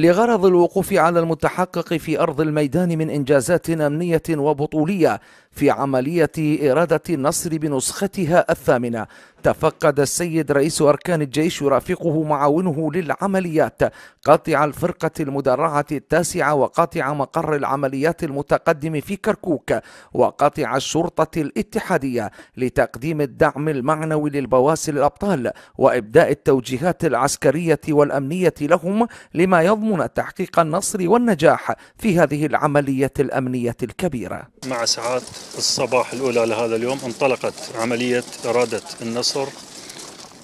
لغرض الوقوف على المتحقق في أرض الميدان من إنجازات أمنية وبطولية في عملية إرادة النصر بنسختها الثامنة تفقد السيد رئيس أركان الجيش يرافقه معاونه للعمليات قاطع الفرقة المدرعة التاسعة وقاطع مقر العمليات المتقدم في كركوك وقاطع الشرطة الاتحادية لتقديم الدعم المعنوي للبواسل الأبطال وإبداء التوجيهات العسكرية والأمنية لهم لما يضمن تحقيق النصر والنجاح في هذه العملية الأمنية الكبيرة مع ساعات الصباح الأولى لهذا اليوم انطلقت عملية إرادة النصر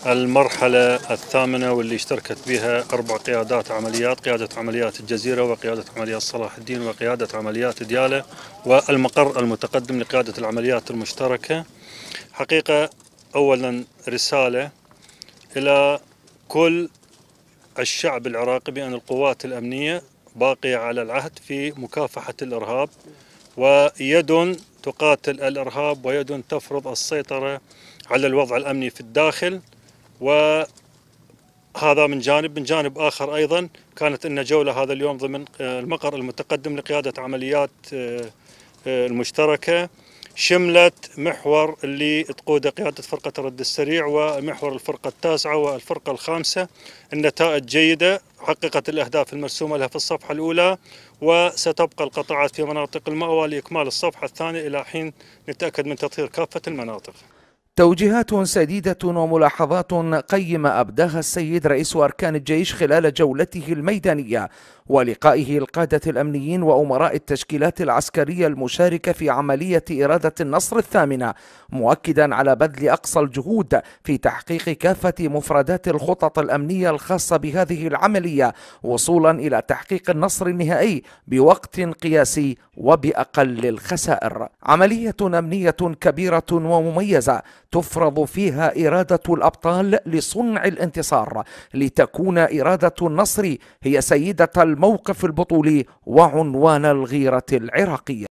المرحلة الثامنة واللي اشتركت بها أربع قيادات عمليات قيادة عمليات الجزيرة وقيادة عمليات صلاح الدين وقيادة عمليات ديالة والمقر المتقدم لقيادة العمليات المشتركة حقيقة أولا رسالة إلى كل الشعب العراقي بأن القوات الأمنية باقية على العهد في مكافحة الإرهاب ويد تقاتل الارهاب ويد تفرض السيطره على الوضع الامني في الداخل وهذا من جانب من جانب اخر ايضا كانت لنا جوله هذا اليوم ضمن المقر المتقدم لقياده عمليات آه، آه، المشتركه شملت محور اللي تقوده قيادة فرقة الرد السريع ومحور الفرقة التاسعة والفرقة الخامسة النتائج جيدة حققت الأهداف المرسومة لها في الصفحة الأولى وستبقى القطاعات في مناطق المأوى لإكمال الصفحة الثانية إلى حين نتأكد من تطهير كافة المناطق توجيهات سديدة وملاحظات قيمة أبداها السيد رئيس أركان الجيش خلال جولته الميدانية ولقائه القادة الأمنيين وأمراء التشكيلات العسكرية المشاركة في عملية إرادة النصر الثامنة مؤكدا على بذل أقصى الجهود في تحقيق كافة مفردات الخطط الأمنية الخاصة بهذه العملية وصولا إلى تحقيق النصر النهائي بوقت قياسي وبأقل الخسائر عملية أمنية كبيرة ومميزة تفرض فيها إرادة الأبطال لصنع الانتصار لتكون إرادة النصر هي سيدة الموقف البطولي وعنوان الغيرة العراقية